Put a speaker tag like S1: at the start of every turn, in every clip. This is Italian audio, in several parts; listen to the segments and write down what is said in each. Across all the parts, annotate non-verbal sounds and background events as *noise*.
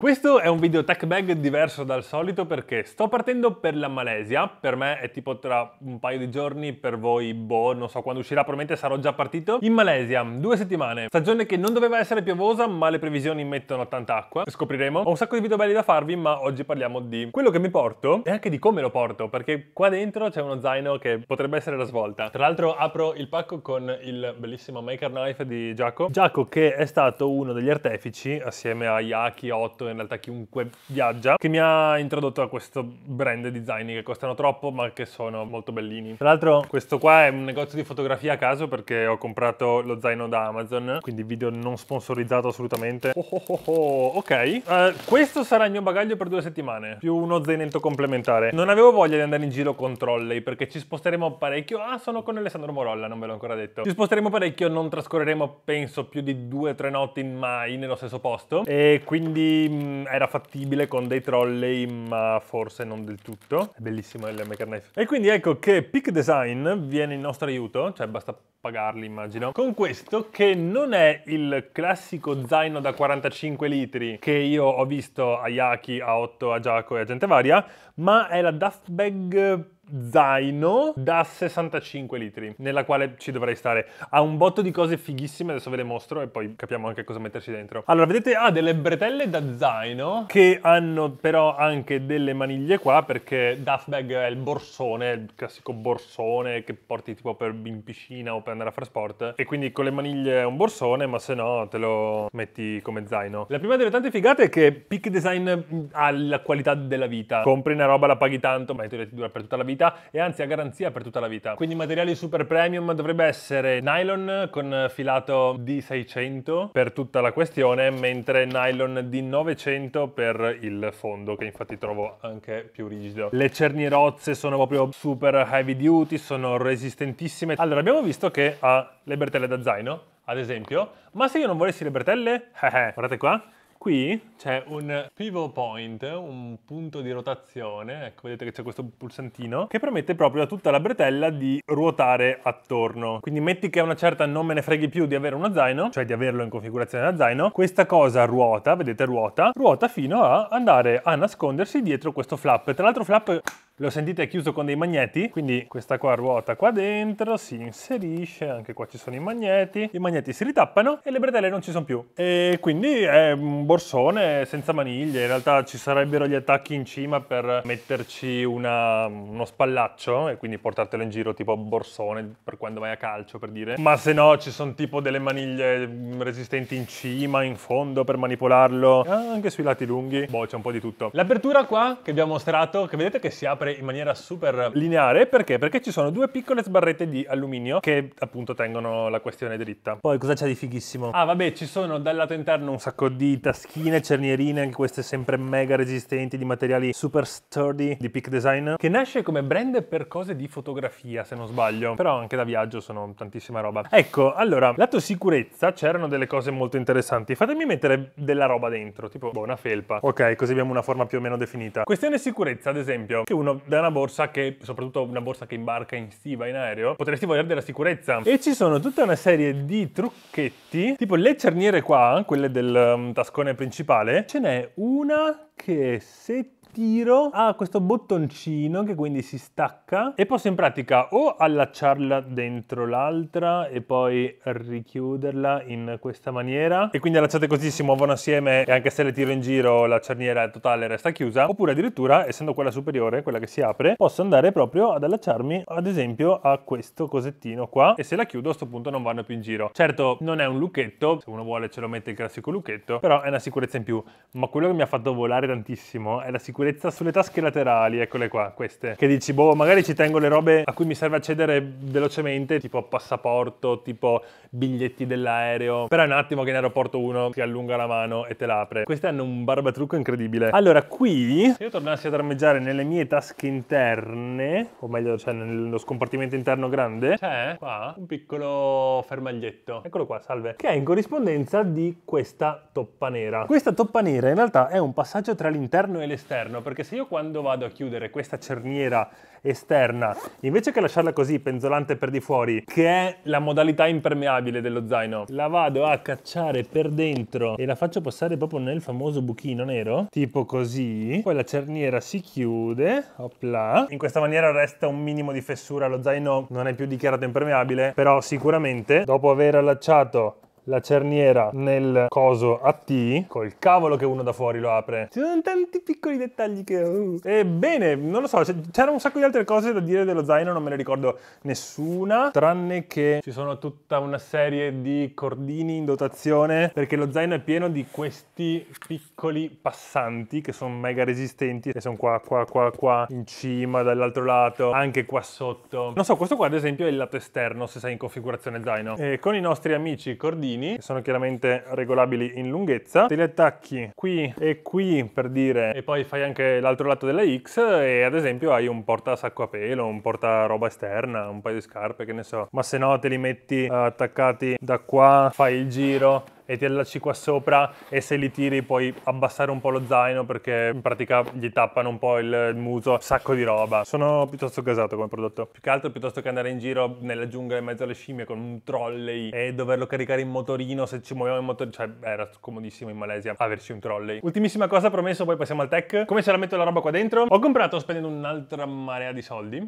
S1: Questo è un video tech bag diverso dal solito perché sto partendo per la Malesia, per me è tipo tra un paio di giorni, per voi boh, non so quando uscirà, probabilmente sarò già partito. In Malesia, due settimane, stagione che non doveva essere piovosa ma le previsioni mettono tanta acqua, scopriremo. Ho un sacco di video belli da farvi ma oggi parliamo di quello che mi porto e anche di come lo porto perché qua dentro c'è uno zaino che potrebbe essere la svolta. Tra l'altro apro il pacco con il bellissimo Maker Knife di Giacomo. Giacomo che è stato uno degli artefici assieme a Yaki, 8 in realtà chiunque viaggia, che mi ha introdotto a questo brand di zaini che costano troppo ma che sono molto bellini. Tra l'altro questo qua è un negozio di fotografia a caso perché ho comprato lo zaino da Amazon, quindi video non sponsorizzato assolutamente. Oh oh oh, oh ok. Uh, questo sarà il mio bagaglio per due settimane, più uno zainetto complementare. Non avevo voglia di andare in giro con trolley perché ci sposteremo parecchio. Ah, sono con Alessandro Morolla, non ve l'ho ancora detto. Ci sposteremo parecchio, non trascorreremo penso più di due o tre notti mai nello stesso posto e quindi mh, mm, era fattibile con dei trolley, ma forse non del tutto. È bellissimo il Mega Knife. E quindi ecco che Peak Design viene in nostro aiuto, cioè basta pagarli immagino, con questo che non è il classico zaino da 45 litri che io ho visto a Yaki, a Otto, a Giaco e a gente varia, ma è la duff bag zaino da 65 litri, nella quale ci dovrei stare. Ha un botto di cose fighissime, adesso ve le mostro e poi capiamo anche cosa metterci dentro. Allora, vedete, ha delle bretelle da zaino che hanno però anche delle maniglie qua perché duff bag è il borsone, il classico borsone che porti tipo per in piscina o per andare a fare sport e quindi con le maniglie è un borsone, ma se no te lo metti come zaino. La prima delle tante figate è che Peak Design ha la qualità della vita. Compri una roba, la paghi tanto, ma i tuoi dura per tutta la vita vita e anzi a garanzia per tutta la vita. Quindi materiali super premium dovrebbe essere nylon con filato di 600 per tutta la questione, mentre nylon di 900 per il fondo, che infatti trovo anche più rigido. Le cerni sono proprio super heavy duty, sono resistentissime. Allora, abbiamo visto che ha le bertelle da zaino, ad esempio, ma se io non volessi le bertelle, *laughs* eh, eh, guardate qua, Qui c'è un pivot point, un punto di rotazione, ecco vedete che c'è questo pulsantino, che permette proprio a tutta la bretella di ruotare attorno. Quindi metti che a una certa non me ne freghi più di avere uno zaino, cioè di averlo in configurazione da zaino, questa cosa ruota, vedete ruota, ruota fino a andare a nascondersi dietro questo flap. Tra l'altro flap lo sentite è chiuso con dei magneti, quindi questa qua ruota qua dentro, si inserisce, anche qua ci sono i magneti, i magneti si ritappano e le bretelle non ci sono più. E quindi è un borsone senza maniglie, in realtà ci sarebbero gli attacchi in cima per metterci una, uno spallaccio e quindi portartelo in giro tipo borsone per quando vai a calcio per dire, ma se no ci sono tipo delle maniglie resistenti in cima, in fondo per manipolarlo, anche sui lati lunghi, boh c'è un po' di tutto. L'apertura qua che vi ho mostrato, che vedete che si apre apre in maniera super lineare, perché? Perché ci sono due piccole sbarrette di alluminio che appunto tengono la questione dritta. Poi cosa c'è di fighissimo? Ah vabbè, ci sono dal lato interno un sacco di taschine, cernierine, anche queste sempre mega resistenti, di materiali super sturdy di Peak Design, che nasce come brand per cose di fotografia, se non sbaglio, però anche da viaggio sono tantissima roba. Ecco, allora, lato sicurezza c'erano delle cose molto interessanti. Fatemi mettere della roba dentro, tipo boh, una felpa. Ok, così abbiamo una forma più o meno definita. Questione sicurezza, ad esempio, che uno da una borsa che, soprattutto una borsa che imbarca in stiva in aereo, potresti voler della sicurezza. E ci sono tutta una serie di trucchetti, tipo le cerniere qua, quelle del um, tascone principale, ce n'è una che se tiro ha questo bottoncino che quindi si stacca e posso in pratica o allacciarla dentro l'altra e poi richiuderla in questa maniera e quindi allacciate così si muovono assieme e anche se le tiro in giro la cerniera totale resta chiusa oppure addirittura essendo quella superiore quella che si apre posso andare proprio ad allacciarmi ad esempio a questo cosettino qua e se la chiudo a questo punto non vanno più in giro certo non è un lucchetto se uno vuole ce lo mette il classico lucchetto però è una sicurezza in più ma quello che mi ha fatto volare tantissimo è la sicurezza sicurezza sulle tasche laterali, eccole qua, queste. Che dici, boh, magari ci tengo le robe a cui mi serve accedere velocemente, tipo passaporto, tipo biglietti dell'aereo. Però è un attimo che in aeroporto uno ti allunga la mano e te l'apre. Queste hanno un barbatrucco incredibile. Allora, qui, se io tornassi a drammeggiare nelle mie tasche interne, o meglio, cioè nello scompartimento interno grande, c'è qua un piccolo fermaglietto. Eccolo qua, salve. Che è in corrispondenza di questa toppa nera. Questa toppa nera in realtà è un passaggio tra l'interno e l'esterno esterno, perché se io quando vado a chiudere questa cerniera esterna, invece che lasciarla così penzolante per di fuori, che è la modalità impermeabile dello zaino, la vado a cacciare per dentro e la faccio passare proprio nel famoso buchino nero, tipo così, poi la cerniera si chiude, opla, in questa maniera resta un minimo di fessura, lo zaino non è più dichiarato impermeabile, però sicuramente dopo aver allacciato la cerniera nel coso a T, col cavolo che uno da fuori lo apre. Ci sono tanti piccoli dettagli che... Uh. Ebbene, non lo so, c'era un sacco di altre cose da dire dello zaino, non me ne ricordo nessuna, tranne che ci sono tutta una serie di cordini in dotazione, perché lo zaino è pieno di questi piccoli passanti che sono mega resistenti, e sono qua, qua, qua, qua, in cima, dall'altro lato, anche qua sotto. Non so, questo qua ad esempio è il lato esterno, se sei in configurazione zaino. E con i nostri amici cordini puntini, che sono chiaramente regolabili in lunghezza, te li attacchi qui e qui per dire, e poi fai anche l'altro lato della X e ad esempio hai un porta sacco a pelo, un porta roba esterna, un paio di scarpe, che ne so, ma se no te li metti eh, attaccati da qua, fai il giro e ti allacci qua sopra e se li tiri puoi abbassare un po' lo zaino perché in pratica gli tappano un po' il muso, sacco di roba. Sono piuttosto gasato come prodotto. Più che altro piuttosto che andare in giro nella giungla in mezzo alle scimmie con un trolley e doverlo caricare in motorino se ci muoviamo in motorino, cioè era comodissimo in Malesia averci un trolley. Ultimissima cosa promesso, poi passiamo al tech. Come se la metto la roba qua dentro? Ho comprato spendendo un'altra marea di soldi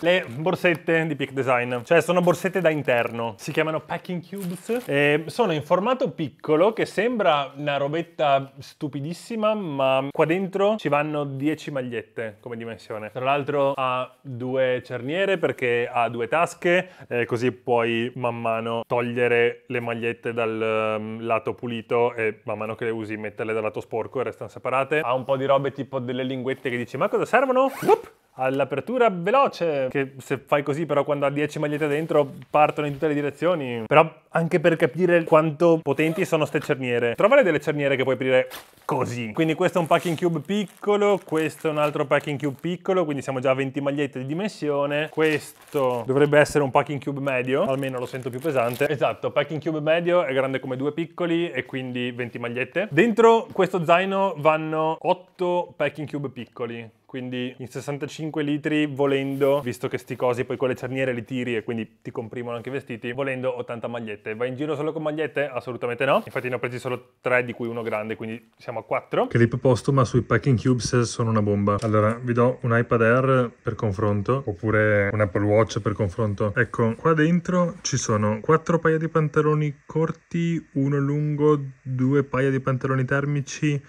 S1: le borsette di Peak Design, cioè sono borsette da interno. Si chiamano Packing Cubes e sono in formato piccolo che sembra una robetta stupidissima, ma qua dentro ci vanno 10 magliette come dimensione. Tra l'altro ha due cerniere perché ha due tasche, eh, così puoi man mano togliere le magliette dal um, lato pulito e man mano che le usi metterle dal lato sporco e restano separate. Ha un po' di robe tipo delle linguette che dici ma cosa servono? Whoop! all'apertura veloce, che se fai così però quando ha 10 magliette dentro partono in tutte le direzioni. Però anche per capire quanto potenti sono queste cerniere. Trovare delle cerniere che puoi aprire così. Quindi questo è un packing cube piccolo, questo è un altro packing cube piccolo, quindi siamo già a 20 magliette di dimensione. Questo dovrebbe essere un packing cube medio, almeno lo sento più pesante. Esatto, packing cube medio è grande come due piccoli e quindi 20 magliette. Dentro questo zaino vanno 8 packing cube piccoli quindi in 65 litri volendo, visto che sti cosi poi con le cerniere li tiri e quindi ti comprimono anche i vestiti, volendo 80 magliette. Vai in giro solo con magliette? Assolutamente no, infatti ne ho presi solo 3 di cui uno grande, quindi siamo a 4. Clip postuma sui packing cubes sono una bomba. Allora, vi do un iPad Air per confronto, oppure un Apple Watch per confronto. Ecco, qua dentro ci sono 4 paia di pantaloni corti, uno lungo, 2 paia di pantaloni termici,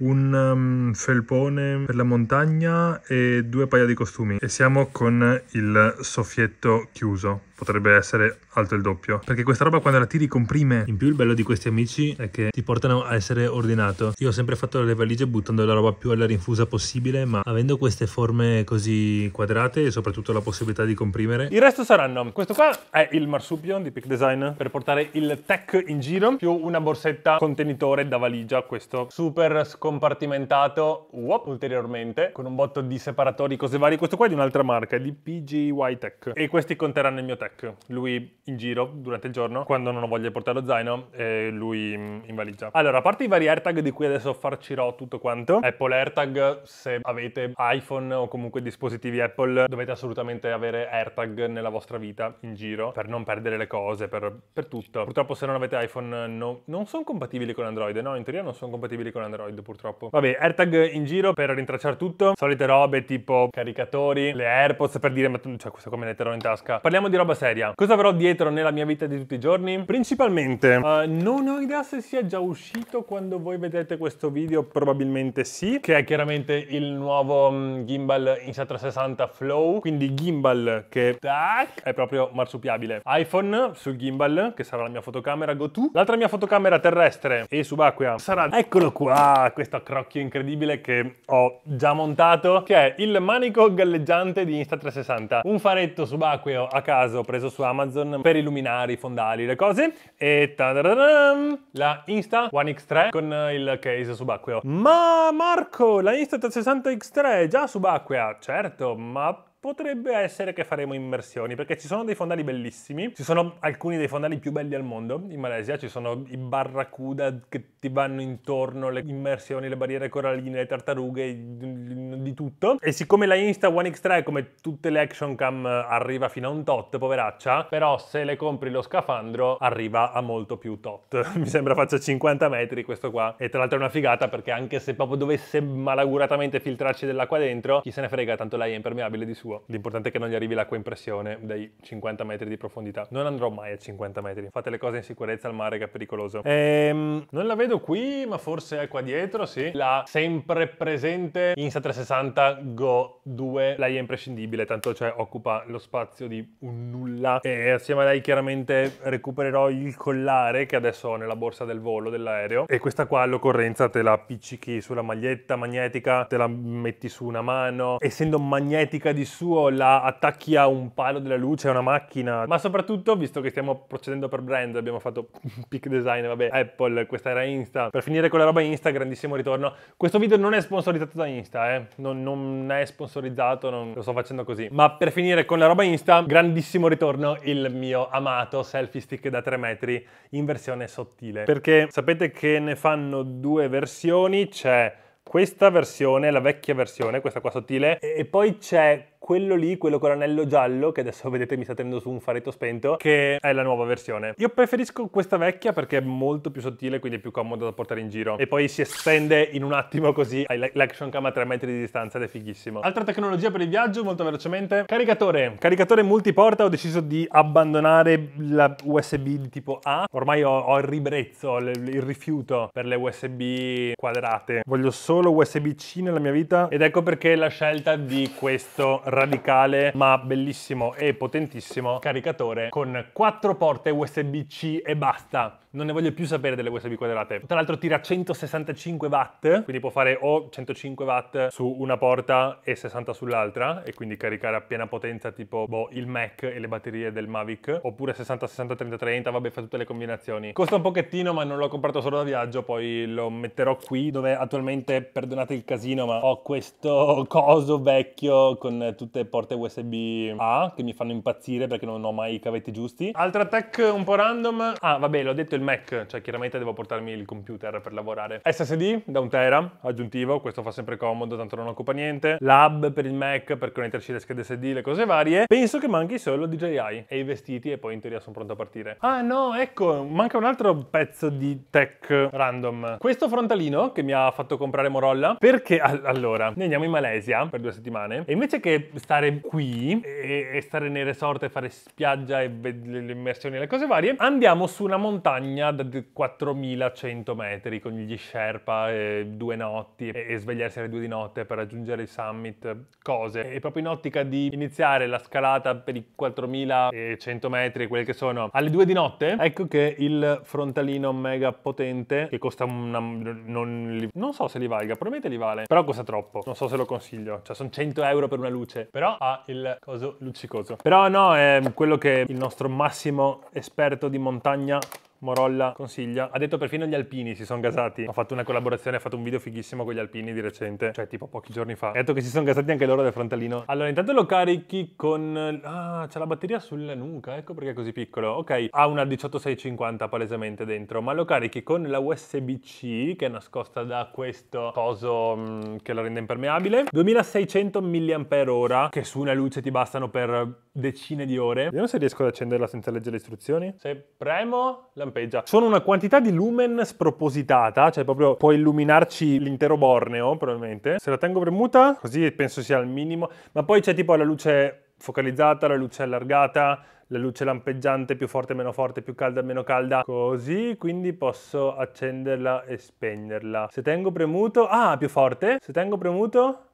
S1: un um, felpone per la montagna e due paia di costumi e siamo con il soffietto chiuso potrebbe essere alto il doppio perché questa roba quando la tiri comprime in più il bello di questi amici è che ti portano a essere ordinato io ho sempre fatto le valigie buttando la roba più alla rinfusa possibile ma avendo queste forme così quadrate e soprattutto la possibilità di comprimere il resto saranno questo qua è il marsupio di Peak Design per portare il tech in giro più una borsetta contenitore da valigia questo super scompartimentato uop, ulteriormente con un botto di separatori cose varie questo qua è di un'altra marca è di PGY Tech e questi conteranno il mio tech backpack. Lui in giro durante il giorno, quando non ho voglia di portare lo zaino, eh, lui mm, in valigia. Allora, a parte i vari AirTag di cui adesso farcirò tutto quanto, Apple AirTag, se avete iPhone o comunque dispositivi Apple, dovete assolutamente avere AirTag nella vostra vita in giro per non perdere le cose, per, per tutto. Purtroppo se non avete iPhone no, non sono compatibili con Android, no, in teoria non sono compatibili con Android purtroppo. Vabbè, AirTag in giro per rintracciare tutto, solite robe tipo caricatori, le AirPods per dire ma cioè questo come ne terrò in tasca. Parliamo di roba seria. Cosa avrò dietro nella mia vita di tutti i giorni? Principalmente, uh, non ho idea se sia già uscito quando voi vedrete questo video, probabilmente sì, che è chiaramente il nuovo mm, gimbal Insta360 Flow, quindi gimbal che tac, è proprio marsupiabile. iPhone sul gimbal, che sarà la mia fotocamera GoTo. L'altra mia fotocamera terrestre e subacquea sarà, eccolo qua, questo crocchio incredibile che ho già montato, che è il manico galleggiante di Insta360. Un faretto subacqueo a caso preso su Amazon per illuminare i fondali, le cose. E la Insta One X3 con il case subacqueo. Ma Marco, la Insta 360 X3 è già subacquea? Certo, ma potrebbe essere che faremo immersioni, perché ci sono dei fondali bellissimi, ci sono alcuni dei fondali più belli al mondo, in Malesia ci sono i barracuda che ti vanno intorno, le immersioni, le barriere coralline, le tartarughe, di tutto, e siccome la Insta One X3 come tutte le action cam arriva fino a un tot, poveraccia, però se le compri lo scafandro arriva a molto più tot, *laughs* mi sembra faccia 50 metri questo qua, e tra l'altro è una figata perché anche se proprio dovesse malaguratamente filtrarci dell'acqua dentro, chi se ne frega, tanto lei è impermeabile di suo suo. L'importante è che non gli arrivi l'acqua in pressione dai 50 metri di profondità. Non andrò mai a 50 metri. Fate le cose in sicurezza al mare che è pericoloso. Ehm, non la vedo qui, ma forse è qua dietro, sì. La sempre presente Insta360 Go 2. Lei è imprescindibile, tanto cioè occupa lo spazio di un nulla. E assieme a lei chiaramente recupererò il collare che adesso ho nella borsa del volo dell'aereo. E questa qua all'occorrenza te la appiccichi sulla maglietta magnetica, te la metti su una mano. Essendo magnetica di suo la attacchi a un palo della luce, a una macchina, ma soprattutto, visto che stiamo procedendo per brand, abbiamo fatto peak design, vabbè, Apple, questa era Insta, per finire con la roba Insta, grandissimo ritorno. Questo video non è sponsorizzato da Insta, eh, non, non è sponsorizzato, non, lo sto facendo così. Ma per finire con la roba Insta, grandissimo ritorno il mio amato selfie stick da 3 metri in versione sottile, perché sapete che ne fanno due versioni, c'è questa versione, la vecchia versione, questa qua sottile, e poi c'è quello lì, quello con l'anello giallo, che adesso *laughs* vedete mi sta tenendo su un faretto spento, che è la nuova versione. Io preferisco questa vecchia perché è molto più sottile, quindi è più comodo da portare in giro. E poi si estende in un attimo così, hai l'action cam a 3 metri di distanza ed è fighissimo. Altra tecnologia per il viaggio, molto velocemente. Caricatore. Caricatore multiporta, ho deciso di abbandonare la USB di tipo A. Ormai ho, ho il ribrezzo, il rifiuto per le USB quadrate. Voglio solo USB-C nella mia vita ed ecco perché la scelta di questo radicale ma bellissimo e potentissimo caricatore con quattro porte USB-C e basta. Non ne voglio più sapere delle USB quadrate. Tra l'altro tira 165 watt, quindi può fare o 105 watt su una porta e 60 sull'altra e quindi caricare a piena potenza tipo boh, il Mac e le batterie del Mavic oppure 60, 60, 30, 30, vabbè fa tutte le combinazioni. Costa un pochettino ma non l'ho comprato solo da viaggio, poi lo metterò qui dove attualmente, perdonate il casino, ma ho questo coso vecchio con tutte porte USB A che mi fanno impazzire perché non ho mai i cavetti giusti. Altra tech un po' random. Ah, vabbè, l'ho detto il Mac, cioè chiaramente devo portarmi il computer per lavorare. SSD da 1 tera aggiuntivo, questo fa sempre comodo, tanto non occupa niente. Lab per il Mac per connetterci le schede SD, le cose varie. Penso che manchi solo DJI e i vestiti e poi in teoria sono pronto a partire. Ah no, ecco, manca un altro pezzo di tech random. Questo frontalino che mi ha fatto comprare Morolla perché all allora, noi andiamo in Malesia per due settimane e invece che stare qui e, e stare nei resort e fare spiaggia e le immersioni e le cose varie, andiamo su una montagna da 4100 metri con gli Sherpa, e due notti e, e, svegliarsi alle due di notte per raggiungere il summit, cose. E proprio in ottica di iniziare la scalata per i 4100 metri, quelle che sono, alle due di notte, ecco che il frontalino mega potente, che costa una... non, non so se li valga, probabilmente li vale, però costa troppo. Non so se lo consiglio, cioè sono 100 euro per una luce luce, però ha il coso luccicoso. Però no, è quello che il nostro massimo esperto di montagna Morolla consiglia. Ha detto perfino gli alpini si sono gasati. Ho fatto una collaborazione, ha fatto un video fighissimo con gli alpini di recente, cioè tipo pochi giorni fa. Ha detto che si sono gasati anche loro del frontalino. Allora, intanto lo carichi con... Ah, c'è la batteria sulla nuca, ecco perché è così piccolo. Ok, ha una 18650 palesemente dentro, ma lo carichi con la USB-C che è nascosta da questo coso mh, mm, che la rende impermeabile. 2600 mAh che su una luce ti bastano per decine di ore. Vediamo se riesco ad accenderla senza leggere le istruzioni. Se premo la lampeggia. Sono una quantità di lumen spropositata, cioè proprio può illuminarci l'intero Borneo, probabilmente. Se la tengo premuta, così penso sia al minimo. Ma poi c'è tipo la luce focalizzata, la luce allargata, la luce lampeggiante più forte, meno forte, più calda, meno calda, così, quindi posso accenderla e spegnerla. Se tengo premuto, ah, più forte, se tengo premuto,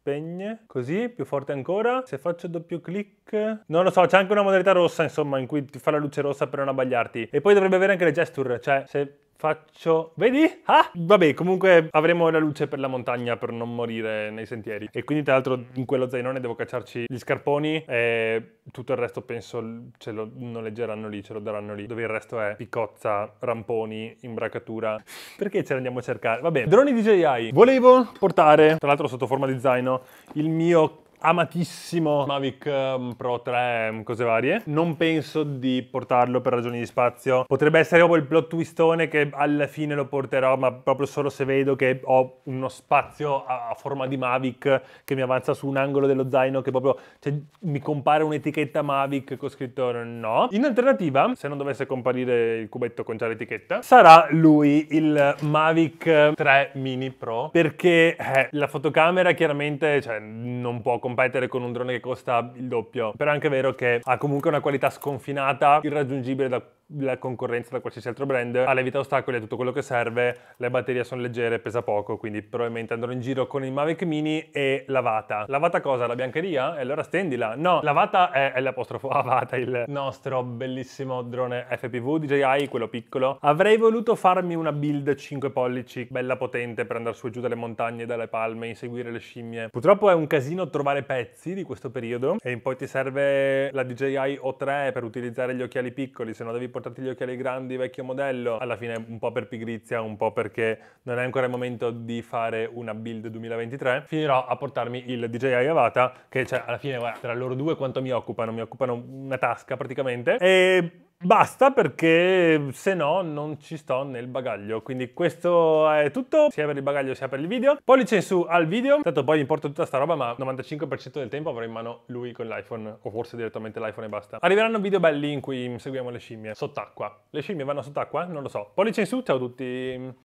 S1: spegne, così, più forte ancora. Se faccio doppio clic, non lo so, c'è anche una modalità rossa, insomma, in cui ti fa la luce rossa per non abbagliarti. E poi dovrebbe avere anche le gesture, cioè se faccio... Vedi? Ah! Vabbè, comunque avremo la luce per la montagna per non morire nei sentieri. E quindi tra l'altro in quello zainone devo cacciarci gli scarponi e tutto il resto penso ce lo noleggeranno lì, ce lo daranno lì. Dove il resto è piccozza, ramponi, imbracatura. Perché ce l'andiamo a cercare? Vabbè, droni DJI. Volevo portare, tra l'altro sotto forma di zaino, il mio amatissimo Mavic ehm, Pro 3, ehm, cose varie. Non penso di portarlo per ragioni di spazio. Potrebbe essere proprio il plot twistone che alla fine lo porterò, ma proprio solo se vedo che ho uno spazio a forma di Mavic che mi avanza su un angolo dello zaino che proprio cioè, mi compare un'etichetta Mavic con scritto no. In alternativa, se non dovesse comparire il cubetto con già l'etichetta, sarà lui il Mavic 3 Mini Pro perché eh, la fotocamera chiaramente cioè, non può comparire competere con un drone che costa il doppio, però è anche vero che ha comunque una qualità sconfinata, irraggiungibile da la concorrenza da qualsiasi altro brand, ha vita ostacoli, ha tutto quello che serve, le batterie sono leggere, pesa poco, quindi probabilmente andrò in giro con il Mavic Mini e lavata. Lavata cosa? La biancheria? E allora stendila. No, lavata è, è l'apostrofo *laughs* avata, il nostro bellissimo drone FPV DJI, quello piccolo. Avrei voluto farmi una build 5 pollici, bella potente per andare su e giù dalle montagne, dalle palme, inseguire le scimmie. Purtroppo è un casino trovare pezzi di questo periodo e poi ti serve la DJI O3 per utilizzare gli occhiali piccoli, se no devi portare portate gli occhiali grandi vecchio modello, alla fine un po' per pigrizia, un po' perché non è ancora il momento di fare una build 2023, finirò a portarmi il DJI Avata, che cioè alla fine guarda, tra loro due quanto mi occupano, mi occupano una tasca praticamente, e Basta perché se no non ci sto nel bagaglio. Quindi questo è tutto, sia per il bagaglio sia per il video. Pollice in su al video, tanto poi importo tutta sta roba ma 95% del tempo avrò in mano lui con l'iPhone o forse direttamente l'iPhone e basta. Arriveranno video belli in cui seguiamo le scimmie sott'acqua. Le scimmie vanno sott'acqua? Non lo so. Pollice in su, ciao a tutti!